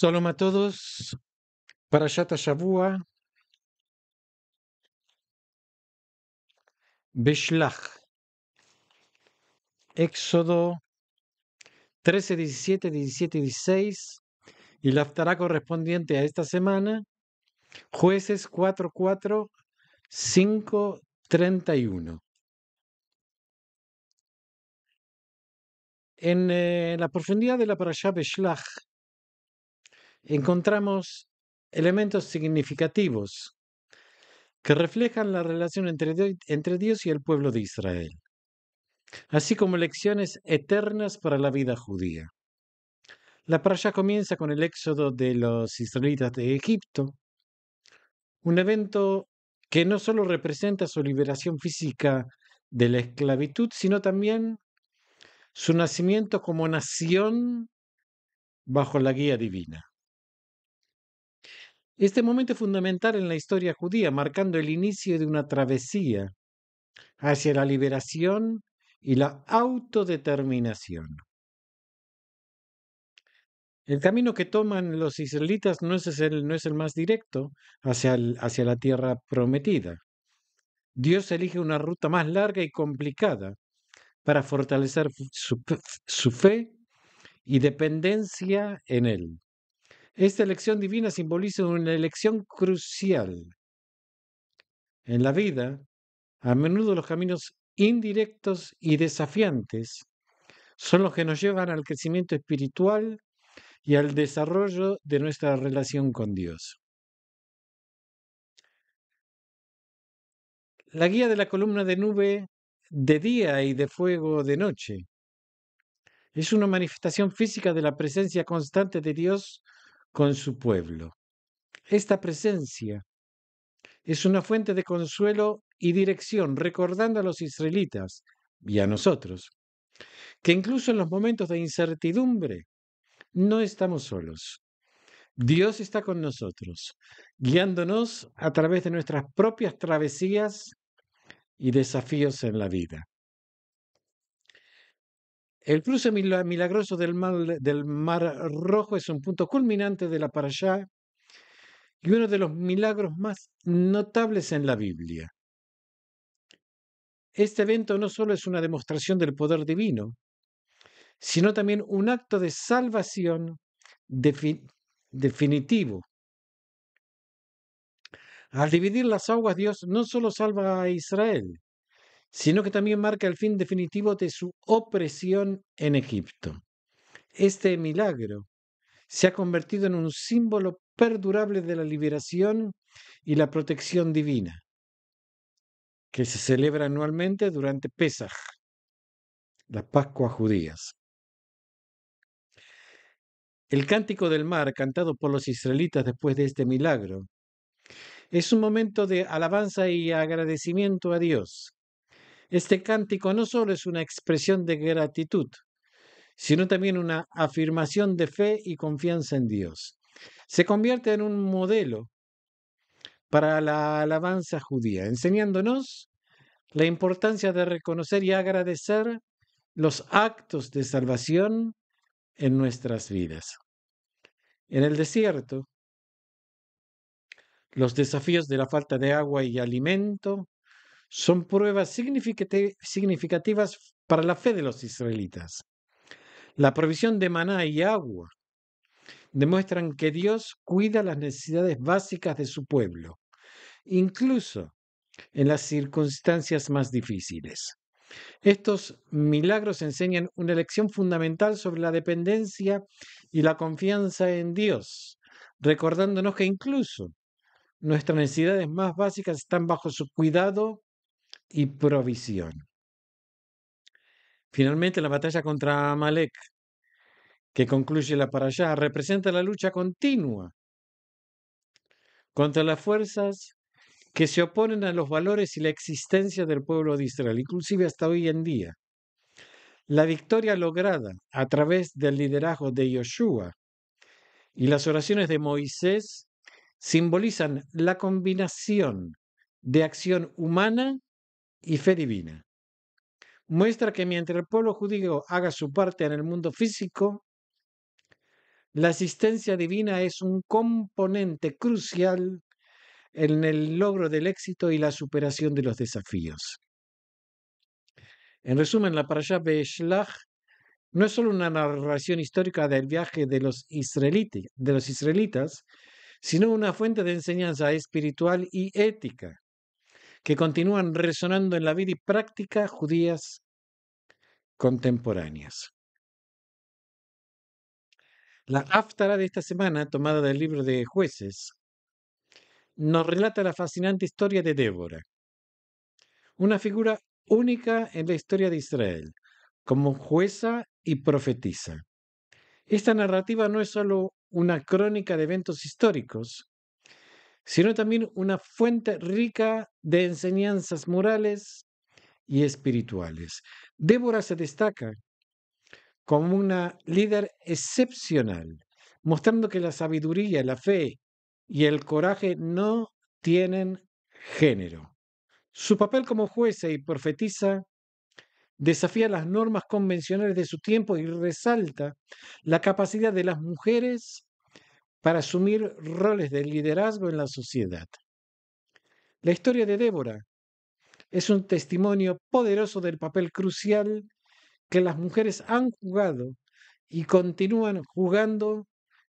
Salom a todos. Para Shavua. Beshlach. Éxodo 13, 17, 17 y 16. Y la estará correspondiente a esta semana. Jueces 4, 4, 5, 31. En eh, la profundidad de la parashá Beshlach, encontramos elementos significativos que reflejan la relación entre, Dios y el pueblo de Israel, así como lecciones eternas para la vida judía. La praya comienza con el éxodo de los israelitas de Egipto, un evento que no solo representa su liberación física de la esclavitud, sino también su nacimiento como nación bajo la guía divina. Este momento es fundamental en la historia judía, marcando el inicio de una travesía hacia la liberación y la autodeterminación. El camino que toman los israelitas no es el, no es el más directo hacia, la tierra prometida. Dios elige una ruta más larga y complicada para fortalecer su, fe y dependencia en Él. Esta elección divina simboliza una elección crucial. En la vida, a menudo los caminos indirectos y desafiantes son los que nos llevan al crecimiento espiritual y al desarrollo de nuestra relación con Dios. La guía de la columna de nube de día y de fuego de noche es una manifestación física de la presencia constante de Dios con su pueblo. Esta presencia es una fuente de consuelo y dirección, recordando a los israelitas y a nosotros, que incluso en los momentos de incertidumbre no estamos solos. Dios está con nosotros, guiándonos a través de nuestras propias travesías y desafíos en la vida. El cruce milagroso del mar, Rojo es un punto culminante de la Parashá y uno de los milagros más notables en la Biblia. Este evento no solo es una demostración del poder divino, sino también un acto de salvación definitivo. Al dividir las aguas, Dios no solo salva a Israel, sino que también marca el fin definitivo de su opresión en Egipto. Este milagro se ha convertido en un símbolo perdurable de la liberación y la protección divina, que se celebra anualmente durante Pesaj, la Pascua judías. El cántico del mar, cantado por los israelitas después de este milagro, es un momento de alabanza y agradecimiento a Dios, este cántico no solo es una expresión de gratitud, sino también una afirmación de fe y confianza en Dios. Se convierte en un modelo para la alabanza judía, enseñándonos la importancia de reconocer y agradecer los actos de salvación en nuestras vidas. En el desierto, los desafíos de la falta de agua y alimento son pruebas significativas para la fe de los israelitas. La provisión de maná y agua demuestran que Dios cuida las necesidades básicas de su pueblo, incluso en las circunstancias más difíciles. Estos milagros enseñan una lección fundamental sobre la dependencia y la confianza en Dios, recordándonos que incluso nuestras necesidades más básicas están bajo su cuidado y provisión. Finalmente, la batalla contra Amalek, que concluye la allá representa la lucha continua contra las fuerzas que se oponen a los valores y la existencia del pueblo de Israel, inclusive hasta hoy en día. La victoria lograda a través del liderazgo de Yoshua y las oraciones de Moisés simbolizan la combinación de acción humana y fe divina. Muestra que mientras el pueblo judío haga su parte en el mundo físico, la asistencia divina es un componente crucial en el logro del éxito y la superación de los desafíos. En resumen, la parasha Be'eshlach no es solo una narración histórica del viaje de los, de los israelitas, sino una fuente de enseñanza espiritual y ética que continúan resonando en la vida y práctica judías contemporáneas. La Áftara de esta semana, tomada del libro de Jueces, nos relata la fascinante historia de Débora, una figura única en la historia de Israel, como jueza y profetisa. Esta narrativa no es solo una crónica de eventos históricos, sino también una fuente rica de enseñanzas morales y espirituales. Débora se destaca como una líder excepcional, mostrando que la sabiduría, la fe y el coraje no tienen género. Su papel como jueza y profetisa desafía las normas convencionales de su tiempo y resalta la capacidad de las mujeres para asumir roles de liderazgo en la sociedad. La historia de Débora es un testimonio poderoso del papel crucial que las mujeres han jugado y continúan jugando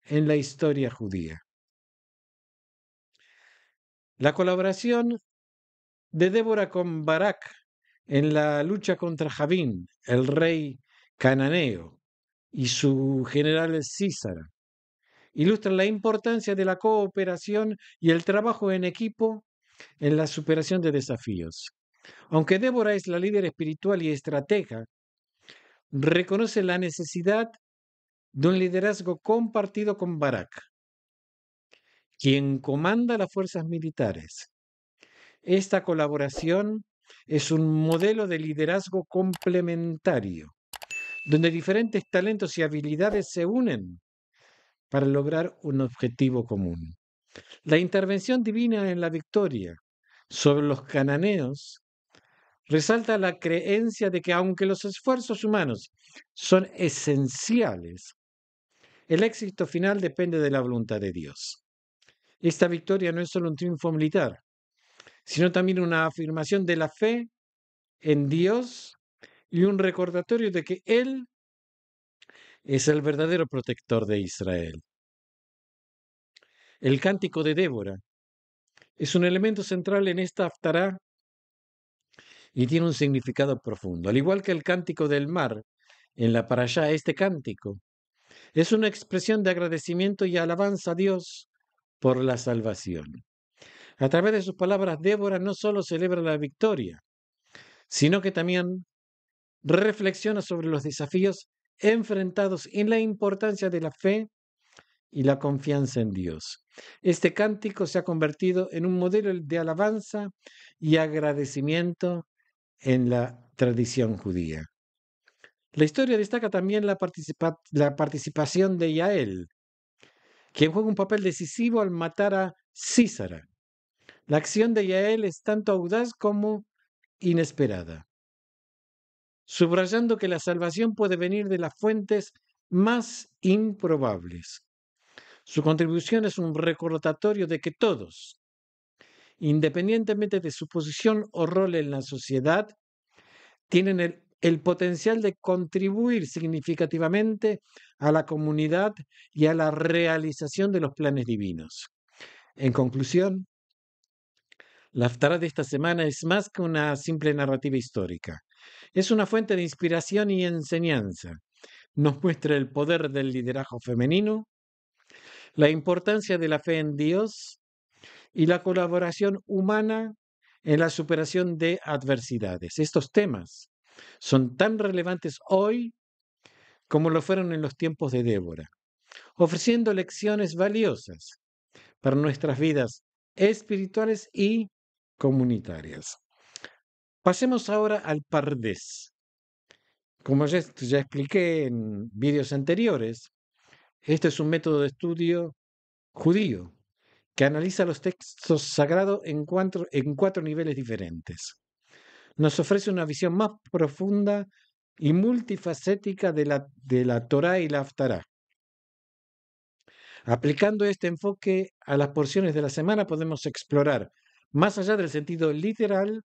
en la historia judía. La colaboración de Débora con Barak en la lucha contra Javín, el rey cananeo, y su general Císara, ilustran la importancia de la cooperación y el trabajo en equipo en la superación de desafíos. Aunque Débora es la líder espiritual y estratega, reconoce la necesidad de un liderazgo compartido con Barak, quien comanda las fuerzas militares. Esta colaboración es un modelo de liderazgo complementario, donde diferentes talentos y habilidades se unen para lograr un objetivo común. La intervención divina en la victoria sobre los cananeos resalta la creencia de que aunque los esfuerzos humanos son esenciales, el éxito final depende de la voluntad de Dios. Esta victoria no es solo un triunfo militar, sino también una afirmación de la fe en Dios y un recordatorio de que Él es el verdadero protector de Israel. El cántico de Débora es un elemento central en esta aftará y tiene un significado profundo. Al igual que el cántico del mar, en la para este cántico es una expresión de agradecimiento y alabanza a Dios por la salvación. A través de sus palabras, Débora no solo celebra la victoria, sino que también reflexiona sobre los desafíos enfrentados en la importancia de la fe y la confianza en Dios. Este cántico se ha convertido en un modelo de alabanza y agradecimiento en la tradición judía. La historia destaca también la, participación de Yael, quien juega un papel decisivo al matar a Císara. La acción de Yael es tanto audaz como inesperada subrayando que la salvación puede venir de las fuentes más improbables. Su contribución es un recordatorio de que todos, independientemente de su posición o rol en la sociedad, tienen el, potencial de contribuir significativamente a la comunidad y a la realización de los planes divinos. En conclusión, la aftara de esta semana es más que una simple narrativa histórica. Es una fuente de inspiración y enseñanza. Nos muestra el poder del liderazgo femenino, la importancia de la fe en Dios y la colaboración humana en la superación de adversidades. Estos temas son tan relevantes hoy como lo fueron en los tiempos de Débora, ofreciendo lecciones valiosas para nuestras vidas espirituales y comunitarias. Pasemos ahora al pardés. Como ya, expliqué en vídeos anteriores, este es un método de estudio judío que analiza los textos sagrados en cuatro, niveles diferentes. Nos ofrece una visión más profunda y multifacética de la, de la Torá y la Aftarah. Aplicando este enfoque a las porciones de la semana podemos explorar, más allá del sentido literal,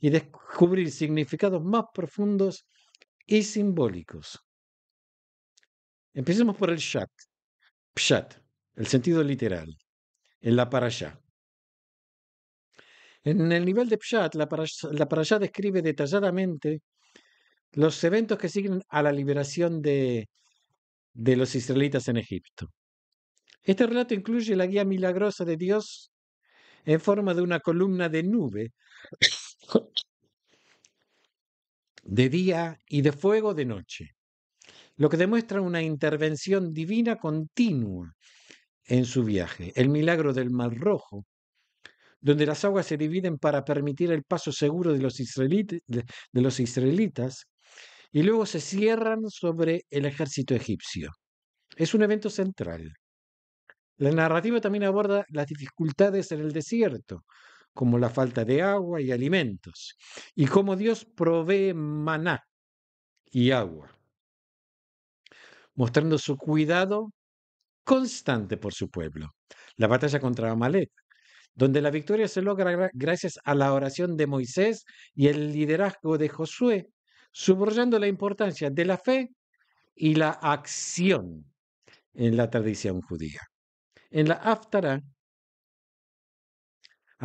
y descubrir significados más profundos y simbólicos. Empecemos por el shat. Pshat, el sentido literal, en la parashá. En el nivel de Pshat, la parashá, describe detalladamente los eventos que siguen a la liberación de, de los israelitas en Egipto. Este relato incluye la guía milagrosa de Dios en forma de una columna de nube de día y de fuego de noche, lo que demuestra una intervención divina continua en su viaje, el milagro del Mar Rojo, donde las aguas se dividen para permitir el paso seguro de los, israelitas, y luego se cierran sobre el ejército egipcio. Es un evento central. La narrativa también aborda las dificultades en el desierto, como la falta de agua y alimentos, y cómo Dios provee maná y agua, mostrando su cuidado constante por su pueblo. La batalla contra Amalek, donde la victoria se logra gracias a la oración de Moisés y el liderazgo de Josué, subrayando la importancia de la fe y la acción en la tradición judía. En la Haftarah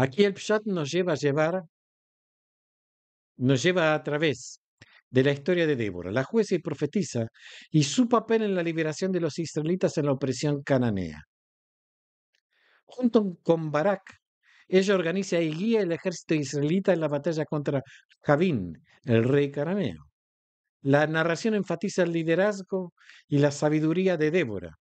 Aquí el Pshat nos lleva a llevar, nos lleva a través de la historia de Débora, la jueza y profetisa, y su papel en la liberación de los israelitas en la opresión cananea. Junto con Barak, ella organiza y guía el ejército israelita en la batalla contra Javín, el rey cananeo. La narración enfatiza el liderazgo y la sabiduría de Débora,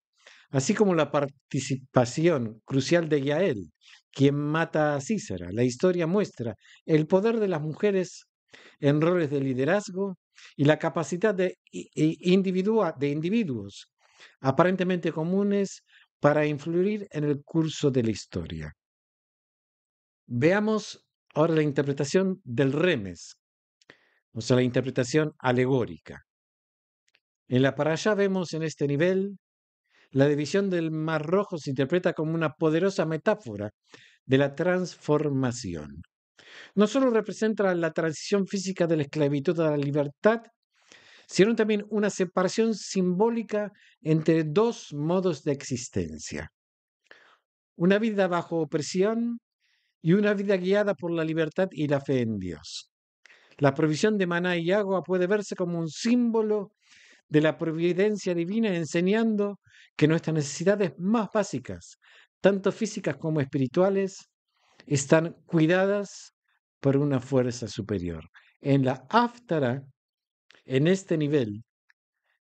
así como la participación crucial de Yael, quien mata a Cícera. La historia muestra el poder de las mujeres en roles de liderazgo y la capacidad de, individuos aparentemente comunes para influir en el curso de la historia. Veamos ahora la interpretación del remes, o sea, la interpretación alegórica. En la allá vemos en este nivel la división del Mar Rojo se interpreta como una poderosa metáfora de la transformación. No solo representa la transición física de la esclavitud a la libertad, sino también una separación simbólica entre dos modos de existencia. Una vida bajo opresión y una vida guiada por la libertad y la fe en Dios. La provisión de maná y agua puede verse como un símbolo de la providencia divina enseñando que nuestras necesidades más básicas, tanto físicas como espirituales, están cuidadas por una fuerza superior. En la Aftara, en este nivel,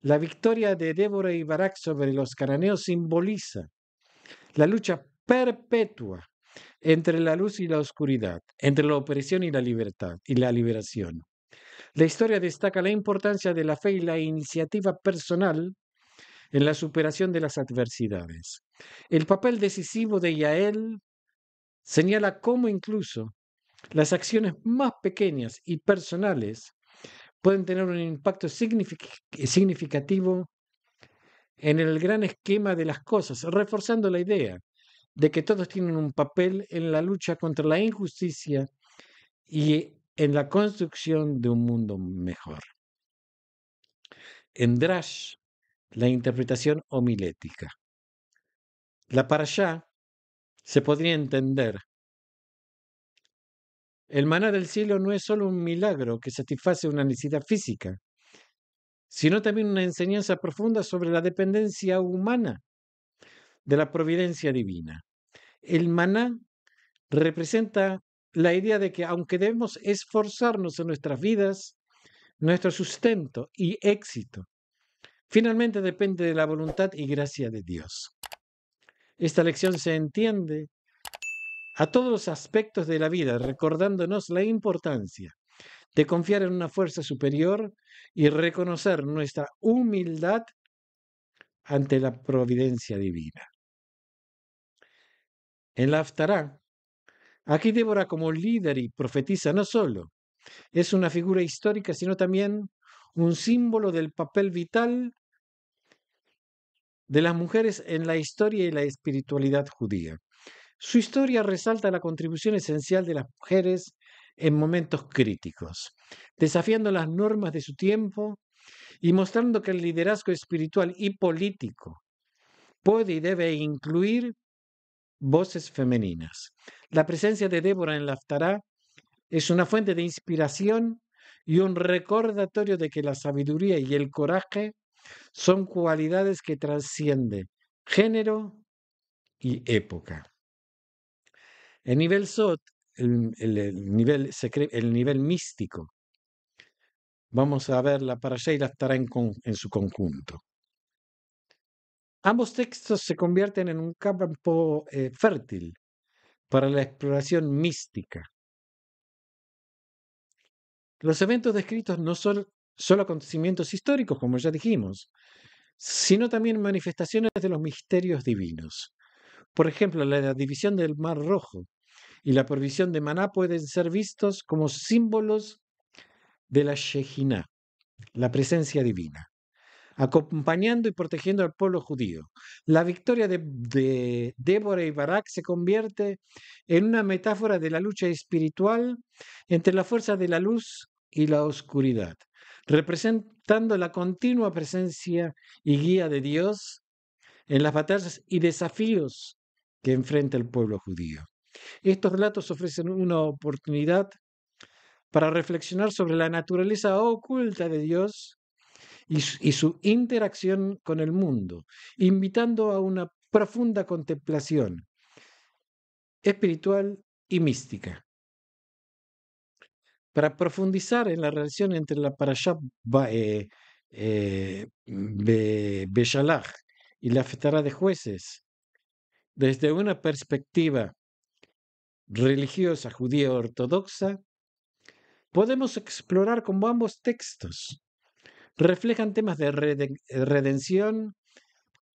la victoria de Débora y Barak sobre los cananeos simboliza la lucha perpetua entre la luz y la oscuridad, entre la opresión y la libertad y la liberación. La historia destaca la importancia de la fe y la iniciativa personal en la superación de las adversidades. El papel decisivo de Yael señala cómo incluso las acciones más pequeñas y personales pueden tener un impacto significativo en el gran esquema de las cosas, reforzando la idea de que todos tienen un papel en la lucha contra la injusticia y en la construcción de un mundo mejor. En la interpretación homilética. La parashá se podría entender. El maná del cielo no es solo un milagro que satisface una necesidad física, sino también una enseñanza profunda sobre la dependencia humana de la providencia divina. El maná representa la idea de que aunque debemos esforzarnos en nuestras vidas, nuestro sustento y éxito Finalmente depende de la voluntad y gracia de Dios. Esta lección se entiende a todos los aspectos de la vida, recordándonos la importancia de confiar en una fuerza superior y reconocer nuestra humildad ante la providencia divina. En la aquí Débora como líder y profetiza no solo es una figura histórica, sino también un símbolo del papel vital de las mujeres en la historia y la espiritualidad judía. Su historia resalta la contribución esencial de las mujeres en momentos críticos, desafiando las normas de su tiempo y mostrando que el liderazgo espiritual y político puede y debe incluir voces femeninas. La presencia de Débora en la es una fuente de inspiración y un recordatorio de que la sabiduría y el coraje son cualidades que trascienden género y época. El nivel SOT, el, nivel, el nivel místico, vamos a verla para allá y la estará en, su conjunto. Ambos textos se convierten en un campo eh, fértil para la exploración mística, los eventos descritos no son solo acontecimientos históricos, como ya dijimos, sino también manifestaciones de los misterios divinos. Por ejemplo, la división del Mar Rojo y la provisión de maná pueden ser vistos como símbolos de la Shejina, la presencia divina acompañando y protegiendo al pueblo judío. La victoria de, Débora y Barak se convierte en una metáfora de la lucha espiritual entre la fuerza de la luz y la oscuridad, representando la continua presencia y guía de Dios en las batallas y desafíos que enfrenta el pueblo judío. Estos relatos ofrecen una oportunidad para reflexionar sobre la naturaleza oculta de Dios y, su interacción con el mundo, invitando a una profunda contemplación espiritual y mística. Para profundizar en la relación entre la Parashat eh, eh y la Fetara de Jueces, desde una perspectiva religiosa judía ortodoxa, podemos explorar cómo ambos textos reflejan temas de eh, redención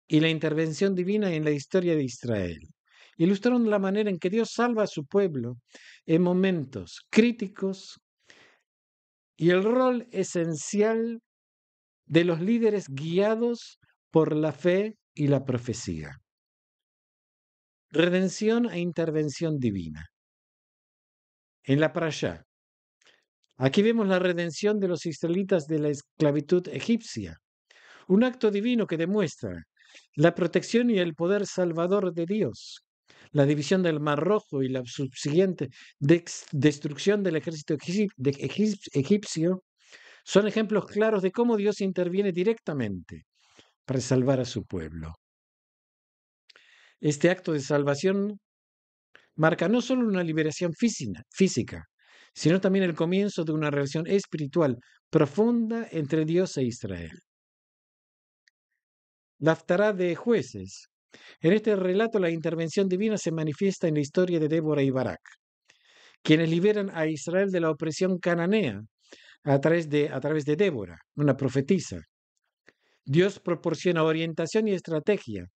y la intervención divina en la historia de Israel. Ilustraron la manera en que Dios salva a su pueblo en momentos críticos y el rol esencial de los líderes guiados por la fe y la profecía. Redención e intervención divina. En la praya, Aquí vemos la redención de los israelitas de la esclavitud egipcia, un acto divino que demuestra la protección y el poder salvador de Dios, la división del Mar Rojo y la subsiguiente destrucción del ejército egipcio son ejemplos claros de cómo Dios interviene directamente para salvar a su pueblo. Este acto de salvación marca no solo una liberación física, sino también el comienzo de una relación espiritual profunda entre Dios e Israel. Laftará de jueces. En este relato la intervención divina se manifiesta en la historia de Débora y Barak, quienes liberan a Israel de la opresión cananea a través de, a través de Débora, una profetisa. Dios proporciona orientación y estrategia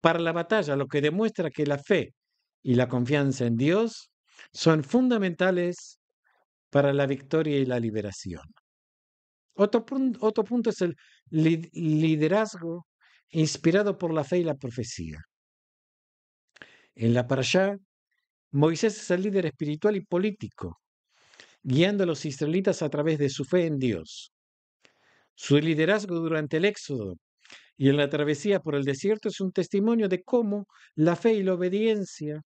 para la batalla, lo que demuestra que la fe y la confianza en Dios son fundamentales para la victoria y la liberación. Otro, punto es el liderazgo inspirado por la fe y la profecía. En la parashá, Moisés es el líder espiritual y político, guiando a los israelitas a través de su fe en Dios. Su liderazgo durante el éxodo y en la travesía por el desierto es un testimonio de cómo la fe y la obediencia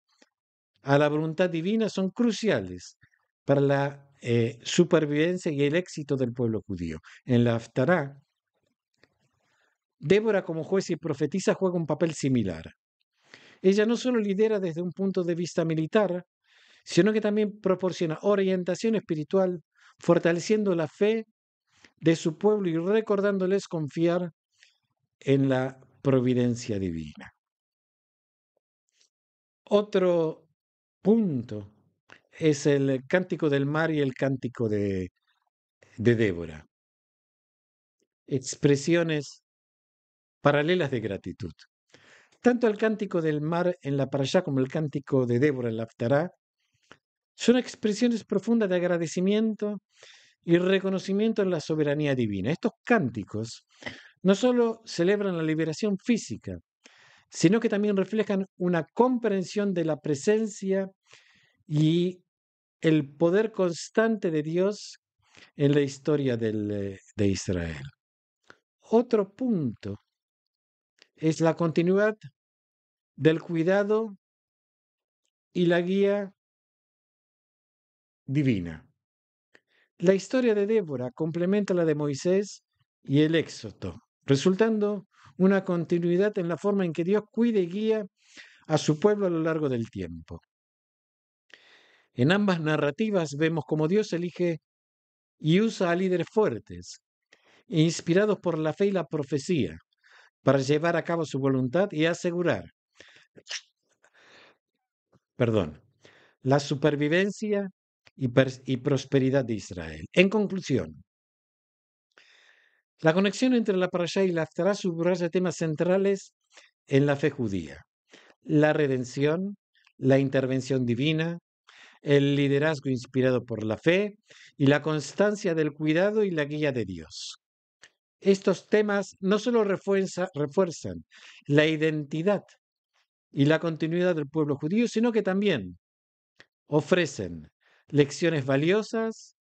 a la voluntad divina son cruciales para la eh, supervivencia y el éxito del pueblo judío. En la Haftará, Débora como juez y profetisa juega un papel similar. Ella no solo lidera desde un punto de vista militar, sino que también proporciona orientación espiritual, fortaleciendo la fe de su pueblo y recordándoles confiar en la providencia divina. Otro Punto. Es el cántico del mar y el cántico de, de Débora. Expresiones paralelas de gratitud. Tanto el cántico del mar en la parashá como el cántico de Débora en la Aftará son expresiones profundas de agradecimiento y reconocimiento en la soberanía divina. Estos cánticos no solo celebran la liberación física, sino que también reflejan una comprensión de la presencia y el poder constante de Dios en la historia eh, de Israel. Otro punto es la continuidad del cuidado y la guía divina. La historia de Débora complementa la de Moisés y el Éxodo, resultando una continuidad en la forma en que Dios cuida y guía a su pueblo a lo largo del tiempo. En ambas narrativas vemos cómo Dios elige y usa a líderes fuertes, inspirados por la fe y la profecía, para llevar a cabo su voluntad y asegurar, perdón, la supervivencia y prosperidad de Israel. En conclusión, la conexión entre la parashá y la aftará subraya temas centrales en la fe judía. La redención, la intervención divina, el liderazgo inspirado por la fe y la constancia del cuidado y la guía de Dios. Estos temas no solo refuerzan la identidad y la continuidad del pueblo judío, sino que también ofrecen lecciones valiosas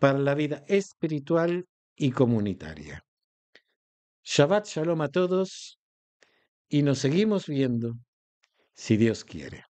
para la vida espiritual y comunitaria. Shabbat Shalom a todos y nos seguimos viendo, si Dios quiere.